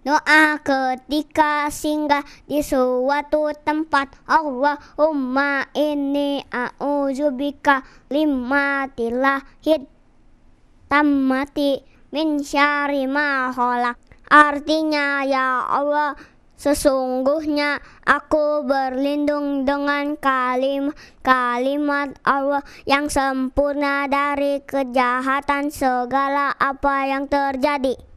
Doa ketika singgah di suatu tempat Allahumma ini a'udzubika limatilah hid tamati min syari maholak Artinya ya Allah Sesungguhnya aku berlindung dengan kalim, kalimat Allah yang sempurna dari kejahatan segala apa yang terjadi.